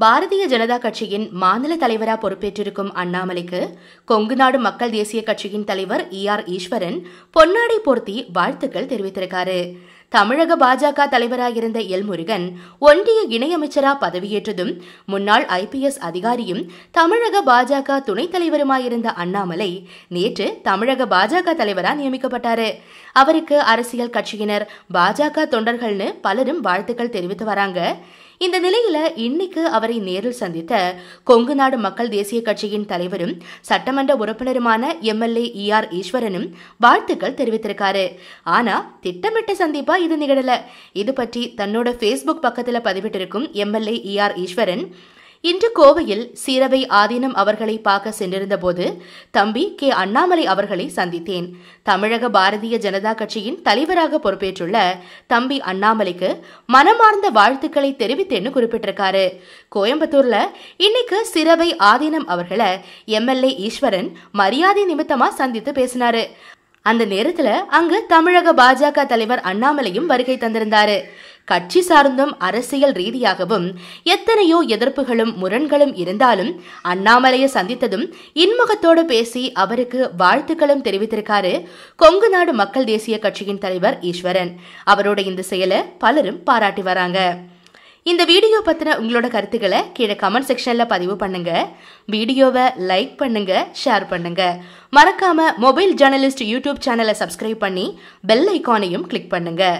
பாரதிய ஜனதா கட்சியின் மாநில தலைவரா பொறுப்பேற்றிருக்கும் அண்ணாமலைக்கு கொங்கு நாடு மக்கள் தேசிய கட்சியின் தலைவர் இ ஆர் ஈஸ்வரன் பொன்னாடை போர்த்தி வாழ்த்துக்கள் தெரிவித்திருக்காரு தமிழக பாஜக தலைவராயிருந்த எல்முருகன் ஒன்றிய இணையமைச்சரா பதவியேற்றதும் முன்னாள் ஐபிஎஸ் அதிகாரியும் தமிழக பாஜக துணைத் தலைவருமாயிருந்த அண்ணாமலை நேற்று தமிழக பாஜக தலைவராக நியமிக்கப்பட்டாரு அவருக்கு அரசியல் கட்சியினர் பாஜக தொண்டர்கள்னு பலரும் வாழ்த்துக்கள் தெரிவித்து வராங்க இந்த நிலையில இன்னைக்கு அவரை நேரில் சந்தித்த கொங்கு நாடு மக்கள் தேசிய கட்சியின் தலைவரும் சட்டமன்ற உறுப்பினருமான எம்எல்ஏ இ ஆர் ஈஸ்வரனும் வாழ்த்துக்கள் தெரிவித்திருக்காரு ஆனா திட்டமிட்ட சந்திப்பா இது நிகழல இது பற்றி தன்னோட ஃபேஸ்புக் பக்கத்தில் பதிவிட்டிருக்கும் எம்எல்ஏ இ ஆர் ஈஸ்வரன் இன்று கோவையில் சீரவை ஆதீனம் அவர்களை பார்க்க சென்றிருந்த போது தம்பி கே அண்ணாமலை அவர்களை சந்தித்தேன் தமிழக பாரதிய ஜனதா கட்சியின் தலைவராக பொறுப்பேற்றுள்ள தம்பி அண்ணாமலைக்கு மனமார்ந்த வாழ்த்துக்களை தெரிவித்தேன்னு குறிப்பிட்டிருக்காரு கோயம்புத்தூர்ல இன்னைக்கு சிறவை ஆதீனம் அவர்களை எம்எல்ஏ ஈஸ்வரன் மரியாதை நிமித்தமா சந்தித்து பேசினாரு அந்த நேரத்துல அங்கு தமிழக பாஜக தலைவர் அண்ணாமலையும் வருகை தந்திருந்தாரு கட்சி சார்ந்தும் அரசியல் ரீதியாகவும் எத்தனையோ எதிர்ப்புகளும் முரண்களும் இருந்தாலும் அண்ணாமலையை சந்தித்ததும் இன்முகத்தோடு பேசி அவருக்கு வாழ்த்துக்களும் தெரிவித்திருக்காரு கொங்கு நாடு மக்கள் தேசிய கட்சியின் தலைவர் ஈஸ்வரன் அவரோட இந்த செயலை பலரும் பாராட்டி வராங்க இந்த வீடியோ பற்றின உங்களோட கருத்துக்களை கீழே கமெண்ட் செக்ஷனில் பதிவு பண்ணுங்க வீடியோவை லைக் பண்ணுங்க ஷேர் பண்ணுங்க மறக்காம மொபைல் ஜேர்னலிஸ்ட் யூடியூப் சேனலை சப்ஸ்கிரைப் பண்ணி பெல் ஐக்கானையும் கிளிக் பண்ணுங்க